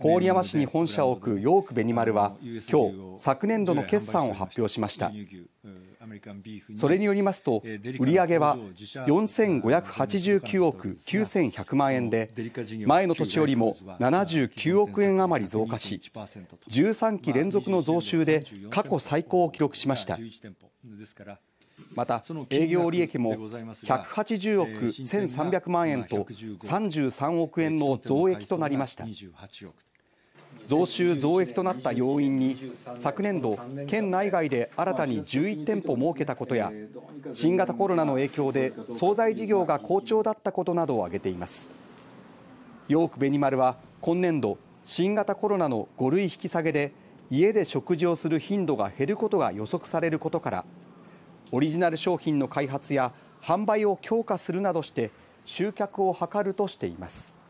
郡山市に本社を置くヨークベニマルはきょう昨年度の決算を発表しましたそれによりますと売上は4589億9100万円で前の年よりも79億円余り増加し13期連続の増収で過去最高を記録しましたまた営業利益も180億1300万円と33億円の増益となりました増収増益となった要因に昨年度県内外で新たに11店舗設けたことや新型コロナの影響で総菜事業が好調だったことなどを挙げていますヨークベニマルは今年度新型コロナの5類引き下げで家で食事をする頻度が減ることが予測されることからオリジナル商品の開発や販売を強化するなどして集客を図るとしています。